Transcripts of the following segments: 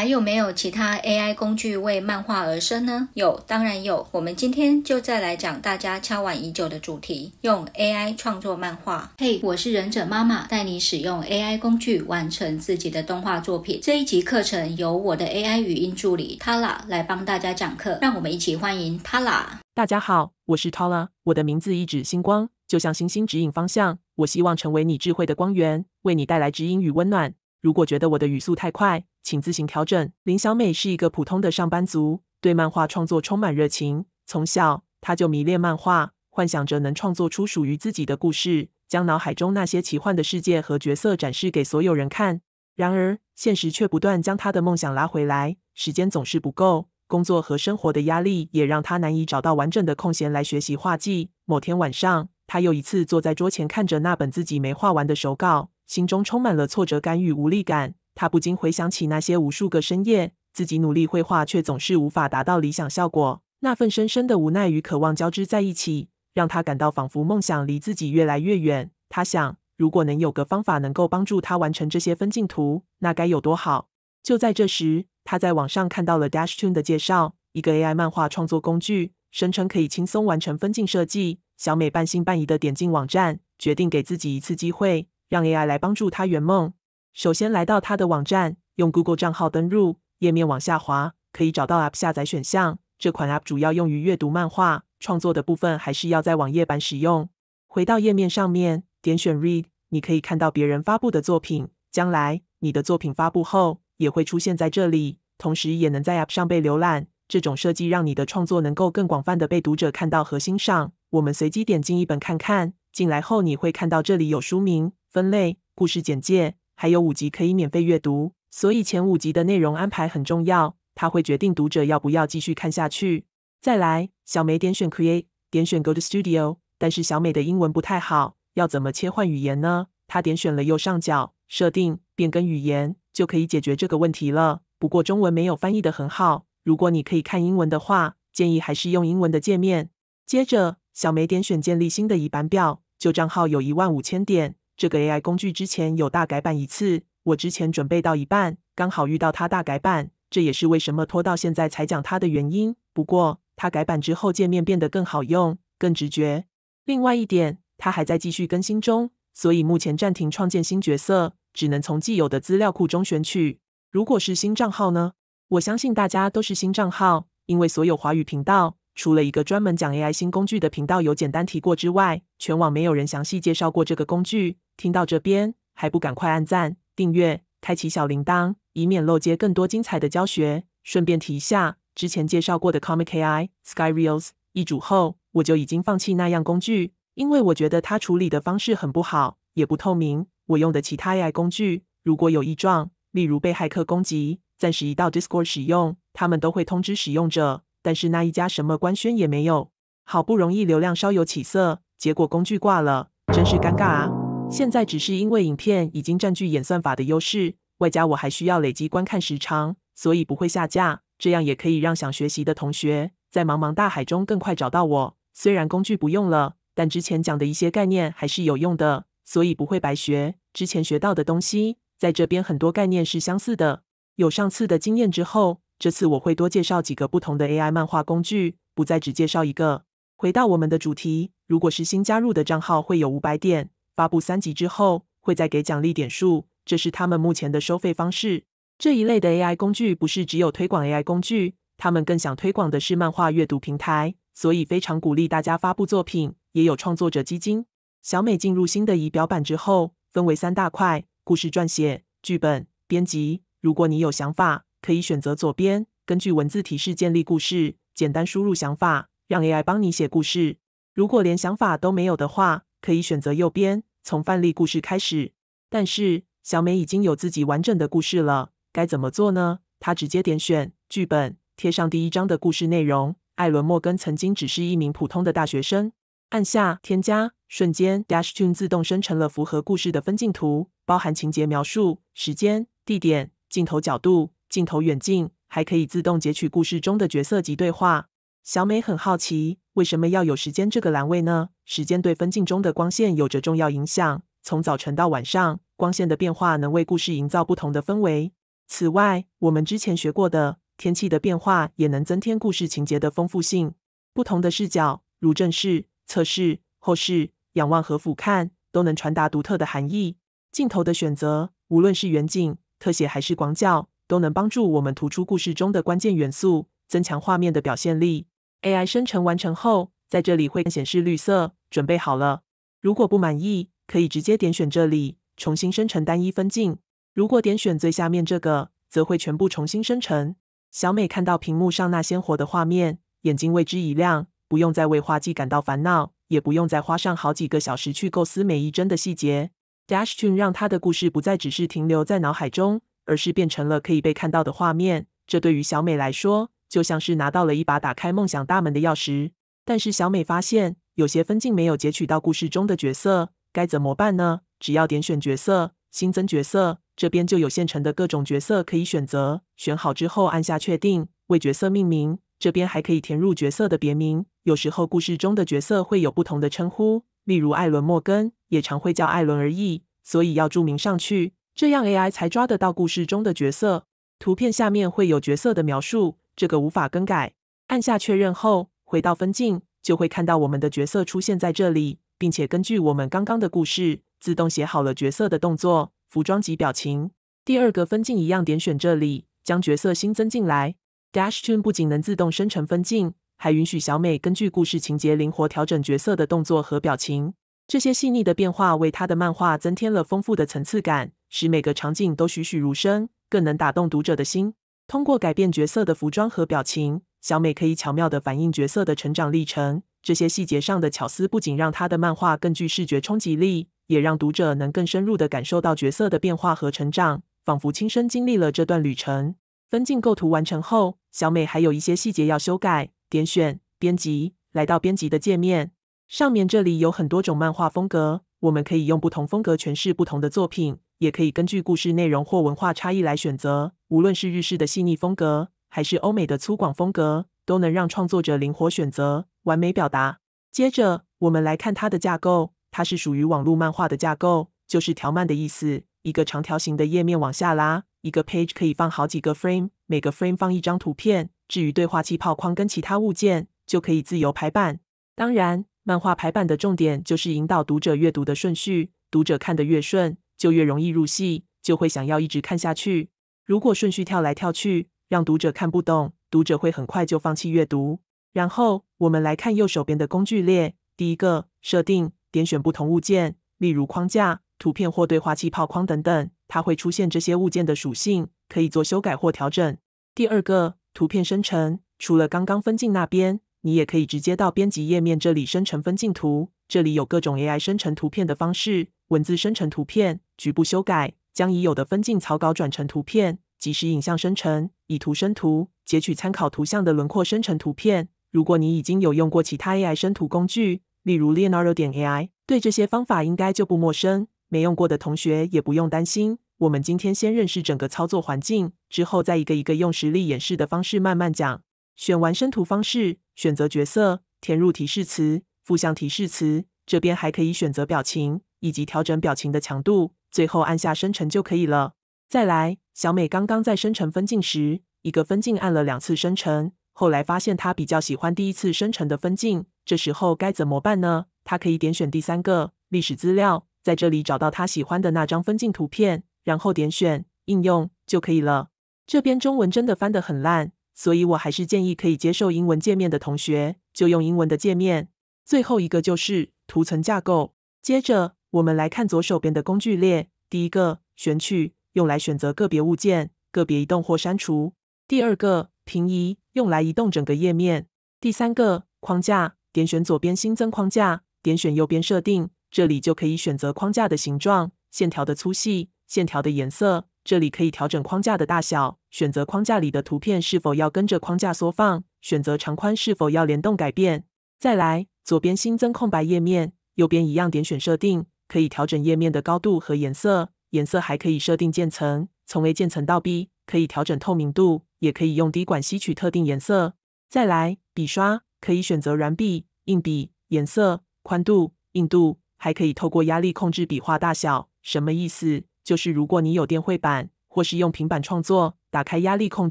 还有没有其他 AI 工具为漫画而生呢？有，当然有。我们今天就再来讲大家敲碗已久的主题——用 AI 创作漫画。嘿，我是忍者妈妈，带你使用 AI 工具完成自己的动画作品。这一集课程由我的 AI 语音助理 Tala 来帮大家讲课。让我们一起欢迎 Tala。大家好，我是 Tala，我的名字一指星光，就像星星指引方向。我希望成为你智慧的光源，为你带来指引与温暖。如果觉得我的语速太快，请自行调整。林小美是一个普通的上班族，对漫画创作充满热情。从小，她就迷恋漫画，幻想着能创作出属于自己的故事，将脑海中那些奇幻的世界和角色展示给所有人看。然而，现实却不断将她的梦想拉回来。时间总是不够，工作和生活的压力也让她难以找到完整的空闲来学习画技。某天晚上，她又一次坐在桌前，看着那本自己没画完的手稿。心中充满了挫折感与无力感，他不禁回想起那些无数个深夜，自己努力绘画却总是无法达到理想效果。那份深深的无奈与渴望交织在一起，让他感到仿佛梦想离自己越来越远。他想，如果能有个方法能够帮助他完成这些分镜图，那该有多好！就在这时，他在网上看到了 Dash Tune 的介绍，一个 AI 漫画创作工具，声称可以轻松完成分镜设计。小美半信半疑的点进网站，决定给自己一次机会。让 AI 来帮助他圆梦。首先来到他的网站，用 Google 账号登录，页面往下滑可以找到 App 下载选项。这款 App 主要用于阅读漫画，创作的部分还是要在网页版使用。回到页面上面，点选 Read，你可以看到别人发布的作品。将来你的作品发布后，也会出现在这里，同时也能在 App 上被浏览。这种设计让你的创作能够更广泛的被读者看到。和欣赏。我们随机点进一本看看。进来后你会看到这里有书名。分类、故事简介，还有五集可以免费阅读，所以前五集的内容安排很重要，它会决定读者要不要继续看下去。再来，小梅点选 Create，点选 Good Studio，但是小美的英文不太好，要怎么切换语言呢？她点选了右上角设定，变更语言，就可以解决这个问题了。不过中文没有翻译的很好，如果你可以看英文的话，建议还是用英文的界面。接着，小梅点选建立新的一版表，旧账号有一万五千点。这个 AI 工具之前有大改版一次，我之前准备到一半，刚好遇到它大改版，这也是为什么拖到现在才讲它的原因。不过它改版之后界面变得更好用、更直觉。另外一点，它还在继续更新中，所以目前暂停创建新角色，只能从既有的资料库中选取。如果是新账号呢？我相信大家都是新账号，因为所有华语频道。除了一个专门讲 AI 新工具的频道有简单提过之外，全网没有人详细介绍过这个工具。听到这边还不赶快按赞、订阅、开启小铃铛，以免漏接更多精彩的教学。顺便提一下，之前介绍过的 Comic AI、s k y r i e l s 易主后，我就已经放弃那样工具，因为我觉得它处理的方式很不好，也不透明。我用的其他 AI 工具，如果有异状，例如被害客攻击，暂时移到 Discord 使用，他们都会通知使用者。但是那一家什么官宣也没有，好不容易流量稍有起色，结果工具挂了，真是尴尬啊！现在只是因为影片已经占据演算法的优势，外加我还需要累积观看时长，所以不会下架。这样也可以让想学习的同学在茫茫大海中更快找到我。虽然工具不用了，但之前讲的一些概念还是有用的，所以不会白学。之前学到的东西，在这边很多概念是相似的。有上次的经验之后。这次我会多介绍几个不同的 AI 漫画工具，不再只介绍一个。回到我们的主题，如果是新加入的账号会有五百点，发布三级之后会再给奖励点数，这是他们目前的收费方式。这一类的 AI 工具不是只有推广 AI 工具，他们更想推广的是漫画阅读平台，所以非常鼓励大家发布作品，也有创作者基金。小美进入新的仪表板之后，分为三大块：故事撰写、剧本编辑。如果你有想法。可以选择左边，根据文字提示建立故事，简单输入想法，让 AI 帮你写故事。如果连想法都没有的话，可以选择右边，从范例故事开始。但是小美已经有自己完整的故事了，该怎么做呢？她直接点选剧本，贴上第一章的故事内容。艾伦·莫根曾经只是一名普通的大学生。按下添加，瞬间 DashTune 自动生成了符合故事的分镜图，包含情节描述、时间、地点、镜头角度。镜头远近还可以自动截取故事中的角色及对话。小美很好奇，为什么要有时间这个栏位呢？时间对分镜中的光线有着重要影响。从早晨到晚上，光线的变化能为故事营造不同的氛围。此外，我们之前学过的天气的变化也能增添故事情节的丰富性。不同的视角，如正视、侧视、后视、仰望和俯瞰，都能传达独特的含义。镜头的选择，无论是远景、特写还是广角。都能帮助我们突出故事中的关键元素，增强画面的表现力。AI 生成完成后，在这里会显示绿色，准备好了。如果不满意，可以直接点选这里重新生成单一分镜。如果点选最下面这个，则会全部重新生成。小美看到屏幕上那鲜活的画面，眼睛为之一亮，不用再为画技感到烦恼，也不用再花上好几个小时去构思每一帧的细节。Dash Tune 让她的故事不再只是停留在脑海中。而是变成了可以被看到的画面，这对于小美来说就像是拿到了一把打开梦想大门的钥匙。但是小美发现有些分镜没有截取到故事中的角色，该怎么办呢？只要点选角色，新增角色这边就有现成的各种角色可以选择，选好之后按下确定为角色命名，这边还可以填入角色的别名。有时候故事中的角色会有不同的称呼，例如艾伦·莫根也常会叫艾伦而已，所以要注明上去。这样 AI 才抓得到故事中的角色。图片下面会有角色的描述，这个无法更改。按下确认后，回到分镜，就会看到我们的角色出现在这里，并且根据我们刚刚的故事，自动写好了角色的动作、服装及表情。第二个分镜一样，点选这里，将角色新增进来。DashTo 不仅能自动生成分镜，还允许小美根据故事情节灵活调整角色的动作和表情。这些细腻的变化为她的漫画增添了丰富的层次感。使每个场景都栩栩如生，更能打动读者的心。通过改变角色的服装和表情，小美可以巧妙地反映角色的成长历程。这些细节上的巧思，不仅让她的漫画更具视觉冲击力，也让读者能更深入地感受到角色的变化和成长，仿佛亲身经历了这段旅程。分镜构图完成后，小美还有一些细节要修改。点选编辑，来到编辑的界面上面，这里有很多种漫画风格，我们可以用不同风格诠释不同的作品。也可以根据故事内容或文化差异来选择，无论是日式的细腻风格，还是欧美的粗犷风格，都能让创作者灵活选择，完美表达。接着，我们来看它的架构，它是属于网络漫画的架构，就是条漫的意思。一个长条形的页面往下拉，一个 page 可以放好几个 frame，每个 frame 放一张图片。至于对话气泡框跟其他物件，就可以自由排版。当然，漫画排版的重点就是引导读者阅读的顺序，读者看得越顺。就越容易入戏，就会想要一直看下去。如果顺序跳来跳去，让读者看不懂，读者会很快就放弃阅读。然后我们来看右手边的工具列，第一个设定，点选不同物件，例如框架、图片或对话气泡框等等，它会出现这些物件的属性，可以做修改或调整。第二个图片生成，除了刚刚分镜那边，你也可以直接到编辑页面这里生成分镜图，这里有各种 AI 生成图片的方式。文字生成图片，局部修改，将已有的分镜草稿转成图片，即时影像生成，以图生图，截取参考图像的轮廓生成图片。如果你已经有用过其他 AI 生图工具，例如 Leonardo 点 AI，对这些方法应该就不陌生。没用过的同学也不用担心，我们今天先认识整个操作环境，之后再一个一个用实例演示的方式慢慢讲。选完生图方式，选择角色，填入提示词、负向提示词，这边还可以选择表情。以及调整表情的强度，最后按下生成就可以了。再来，小美刚刚在生成分镜时，一个分镜按了两次生成，后来发现她比较喜欢第一次生成的分镜，这时候该怎么办呢？她可以点选第三个历史资料，在这里找到她喜欢的那张分镜图片，然后点选应用就可以了。这边中文真的翻得很烂，所以我还是建议可以接受英文界面的同学就用英文的界面。最后一个就是图层架构，接着。我们来看左手边的工具列，第一个选取用来选择个别物件、个别移动或删除；第二个平移用来移动整个页面；第三个框架，点选左边新增框架，点选右边设定，这里就可以选择框架的形状、线条的粗细、线条的颜色，这里可以调整框架的大小，选择框架里的图片是否要跟着框架缩放，选择长宽是否要联动改变。再来左边新增空白页面，右边一样点选设定。可以调整页面的高度和颜色，颜色还可以设定渐层，从 A 渐层到 B，可以调整透明度，也可以用滴管吸取特定颜色。再来，笔刷可以选择软笔、硬笔，颜色、宽度、硬度，还可以透过压力控制笔画大小。什么意思？就是如果你有电绘板或是用平板创作，打开压力控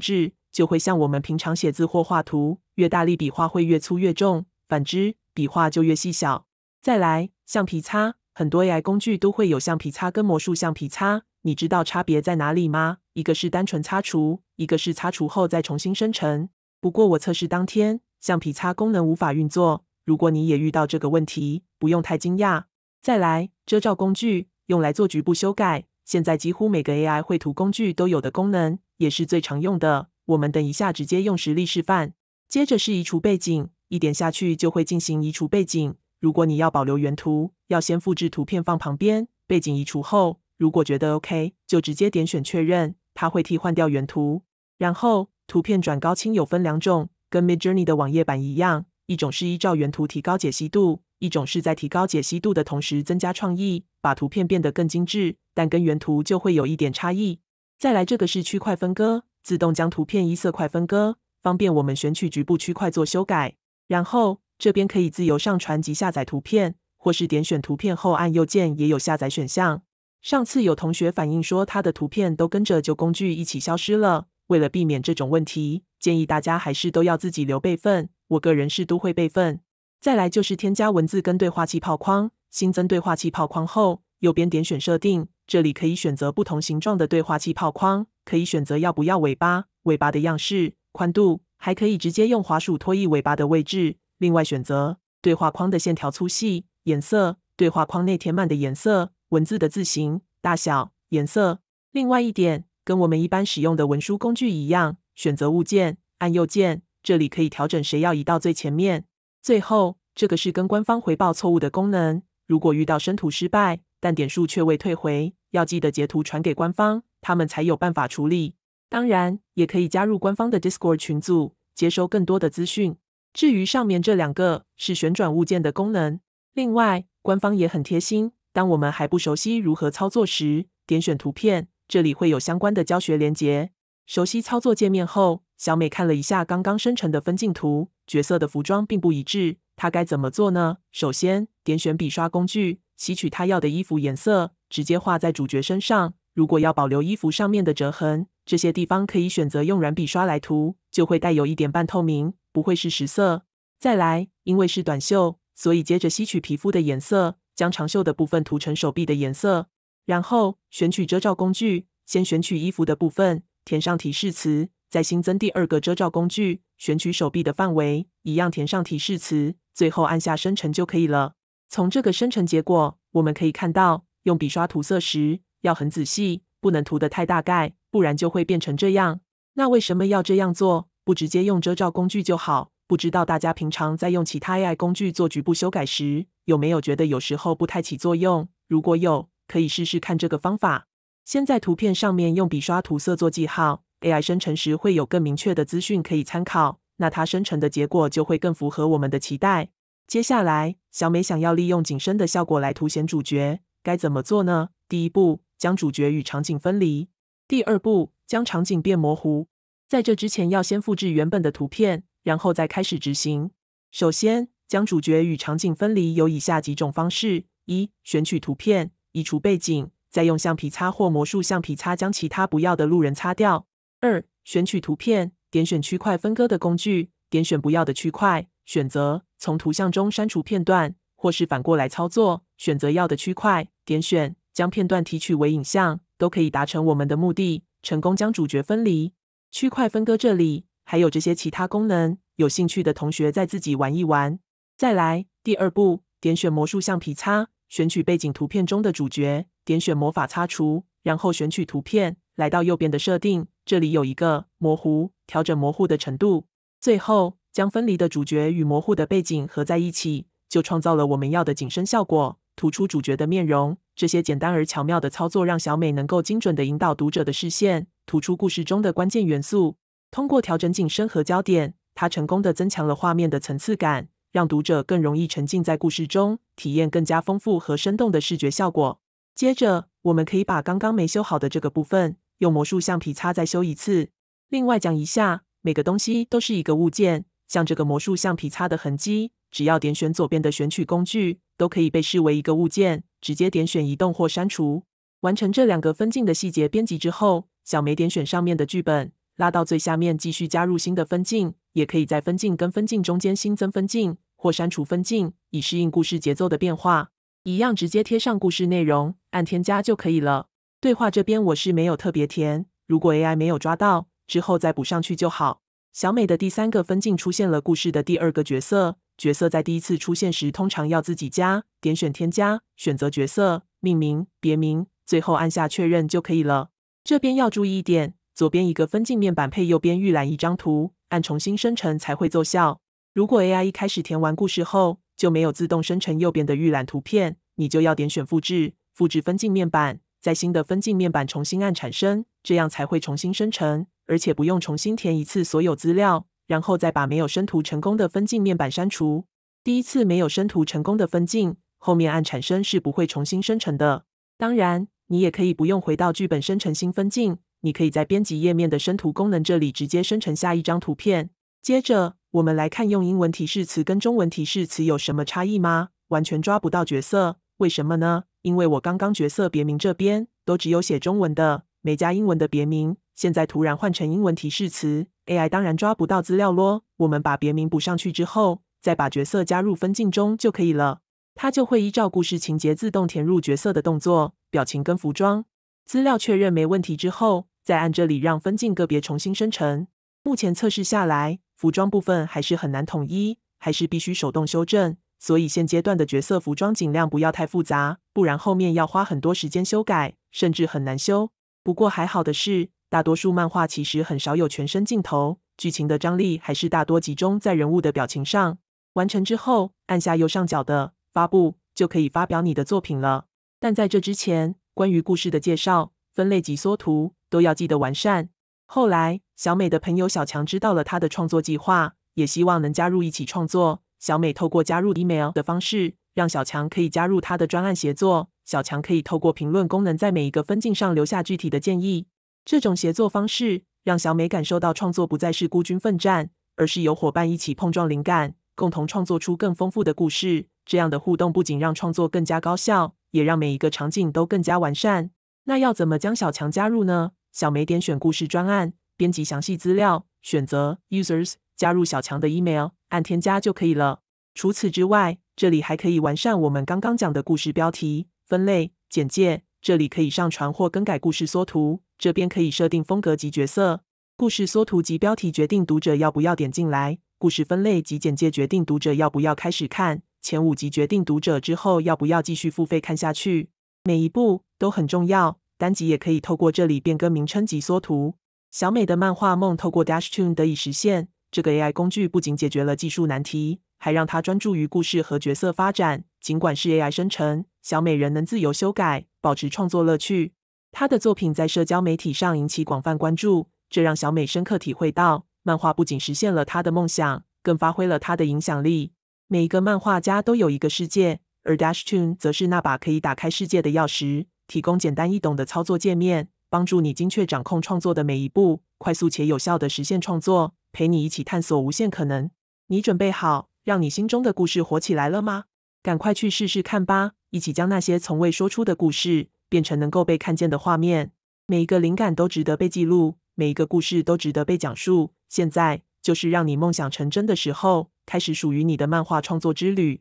制，就会像我们平常写字或画图，越大力笔画会越粗越重，反之笔画就越细小。再来，橡皮擦。很多 AI 工具都会有橡皮擦跟魔术橡皮擦，你知道差别在哪里吗？一个是单纯擦除，一个是擦除后再重新生成。不过我测试当天橡皮擦功能无法运作。如果你也遇到这个问题，不用太惊讶。再来遮罩工具，用来做局部修改，现在几乎每个 AI 绘图工具都有的功能，也是最常用的。我们等一下直接用实例示范。接着是移除背景，一点下去就会进行移除背景。如果你要保留原图，要先复制图片放旁边，背景移除后，如果觉得 OK，就直接点选确认，它会替换掉原图。然后图片转高清有分两种，跟 Mid Journey 的网页版一样，一种是依照原图提高解析度，一种是在提高解析度的同时增加创意，把图片变得更精致，但跟原图就会有一点差异。再来这个是区块分割，自动将图片依色块分割，方便我们选取局部区块做修改。然后这边可以自由上传及下载图片，或是点选图片后按右键也有下载选项。上次有同学反映说他的图片都跟着旧工具一起消失了，为了避免这种问题，建议大家还是都要自己留备份。我个人是都会备份。再来就是添加文字跟对话气泡框。新增对话气泡框后，右边点选设定，这里可以选择不同形状的对话气泡框，可以选择要不要尾巴，尾巴的样式、宽度，还可以直接用滑鼠拖曳尾巴的位置。另外选择对话框的线条粗细、颜色，对话框内填满的颜色，文字的字形、大小、颜色。另外一点，跟我们一般使用的文书工具一样，选择物件，按右键，这里可以调整谁要移到最前面。最后，这个是跟官方回报错误的功能。如果遇到生图失败，但点数却未退回，要记得截图传给官方，他们才有办法处理。当然，也可以加入官方的 Discord 群组，接收更多的资讯。至于上面这两个是旋转物件的功能。另外，官方也很贴心，当我们还不熟悉如何操作时，点选图片，这里会有相关的教学连接。熟悉操作界面后，小美看了一下刚刚生成的分镜图，角色的服装并不一致，她该怎么做呢？首先，点选笔刷工具，吸取她要的衣服颜色，直接画在主角身上。如果要保留衣服上面的折痕，这些地方可以选择用软笔刷来涂，就会带有一点半透明，不会是实色。再来，因为是短袖，所以接着吸取皮肤的颜色，将长袖的部分涂成手臂的颜色。然后选取遮罩工具，先选取衣服的部分，填上提示词，再新增第二个遮罩工具，选取手臂的范围，一样填上提示词，最后按下生成就可以了。从这个生成结果，我们可以看到，用笔刷涂色时要很仔细，不能涂得太大概。不然就会变成这样。那为什么要这样做？不直接用遮罩工具就好。不知道大家平常在用其他 AI 工具做局部修改时，有没有觉得有时候不太起作用？如果有，可以试试看这个方法。先在图片上面用笔刷涂色做记号，AI 生成时会有更明确的资讯可以参考。那它生成的结果就会更符合我们的期待。接下来，小美想要利用景深的效果来凸显主角，该怎么做呢？第一步，将主角与场景分离。第二步，将场景变模糊。在这之前，要先复制原本的图片，然后再开始执行。首先，将主角与场景分离，有以下几种方式：一、选取图片，移除背景，再用橡皮擦或魔术橡皮擦将其他不要的路人擦掉；二、选取图片，点选区块分割的工具，点选不要的区块，选择从图像中删除片段，或是反过来操作，选择要的区块，点选。将片段提取为影像都可以达成我们的目的，成功将主角分离、区块分割。这里还有这些其他功能，有兴趣的同学再自己玩一玩。再来第二步，点选魔术橡皮擦，选取背景图片中的主角，点选魔法擦除，然后选取图片，来到右边的设定，这里有一个模糊，调整模糊的程度。最后将分离的主角与模糊的背景合在一起，就创造了我们要的景深效果。突出主角的面容，这些简单而巧妙的操作让小美能够精准地引导读者的视线，突出故事中的关键元素。通过调整景深和焦点，她成功地增强了画面的层次感，让读者更容易沉浸在故事中，体验更加丰富和生动的视觉效果。接着，我们可以把刚刚没修好的这个部分用魔术橡皮擦再修一次。另外讲一下，每个东西都是一个物件，像这个魔术橡皮擦的痕迹。只要点选左边的选取工具，都可以被视为一个物件，直接点选移动或删除。完成这两个分镜的细节编辑之后，小美点选上面的剧本，拉到最下面继续加入新的分镜，也可以在分镜跟分镜中间新增分镜或删除分镜，以适应故事节奏的变化。一样直接贴上故事内容，按添加就可以了。对话这边我是没有特别填，如果 AI 没有抓到，之后再补上去就好。小美的第三个分镜出现了故事的第二个角色。角色在第一次出现时，通常要自己加，点选添加，选择角色、命名、别名，最后按下确认就可以了。这边要注意一点，左边一个分镜面板配右边预览一张图，按重新生成才会奏效。如果 AI 一开始填完故事后就没有自动生成右边的预览图片，你就要点选复制，复制分镜面板，在新的分镜面板重新按产生，这样才会重新生成，而且不用重新填一次所有资料。然后再把没有生图成功的分镜面板删除。第一次没有生图成功的分镜，后面按产生是不会重新生成的。当然，你也可以不用回到剧本生成新分镜，你可以在编辑页面的生图功能这里直接生成下一张图片。接着，我们来看用英文提示词跟中文提示词有什么差异吗？完全抓不到角色，为什么呢？因为我刚刚角色别名这边都只有写中文的，没加英文的别名。现在突然换成英文提示词，AI 当然抓不到资料咯。我们把别名补上去之后，再把角色加入分镜中就可以了。它就会依照故事情节自动填入角色的动作、表情跟服装。资料确认没问题之后，再按这里让分镜个别重新生成。目前测试下来，服装部分还是很难统一，还是必须手动修正。所以现阶段的角色服装尽量不要太复杂，不然后面要花很多时间修改，甚至很难修。不过还好的是。大多数漫画其实很少有全身镜头，剧情的张力还是大多集中在人物的表情上。完成之后，按下右上角的发布，就可以发表你的作品了。但在这之前，关于故事的介绍、分类及缩图都要记得完善。后来，小美的朋友小强知道了她的创作计划，也希望能加入一起创作。小美透过加入 email 的方式，让小强可以加入她的专案协作。小强可以透过评论功能，在每一个分镜上留下具体的建议。这种协作方式让小美感受到创作不再是孤军奋战，而是有伙伴一起碰撞灵感，共同创作出更丰富的故事。这样的互动不仅让创作更加高效，也让每一个场景都更加完善。那要怎么将小强加入呢？小美点选故事专案，编辑详细资料，选择 Users 加入小强的 email，按添加就可以了。除此之外，这里还可以完善我们刚刚讲的故事标题、分类、简介。这里可以上传或更改故事缩图。这边可以设定风格及角色、故事缩图及标题，决定读者要不要点进来；故事分类及简介决定读者要不要开始看；前五集决定读者之后要不要继续付费看下去。每一步都很重要。单集也可以透过这里变更名称及缩图。小美的漫画梦透过 Dash t o n 得以实现。这个 AI 工具不仅解决了技术难题，还让她专注于故事和角色发展。尽管是 AI 生成，小美人能自由修改，保持创作乐趣。他的作品在社交媒体上引起广泛关注，这让小美深刻体会到，漫画不仅实现了她的梦想，更发挥了她的影响力。每一个漫画家都有一个世界，而 Dash Tune 则是那把可以打开世界的钥匙，提供简单易懂的操作界面，帮助你精确掌控创作的每一步，快速且有效的实现创作，陪你一起探索无限可能。你准备好让你心中的故事火起来了吗？赶快去试试看吧，一起将那些从未说出的故事。变成能够被看见的画面，每一个灵感都值得被记录，每一个故事都值得被讲述。现在就是让你梦想成真的时候，开始属于你的漫画创作之旅。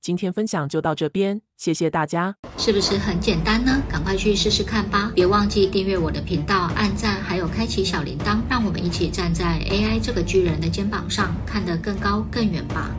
今天分享就到这边，谢谢大家。是不是很简单呢？赶快去试试看吧！别忘记订阅我的频道、按赞，还有开启小铃铛。让我们一起站在 AI 这个巨人的肩膀上，看得更高更远吧！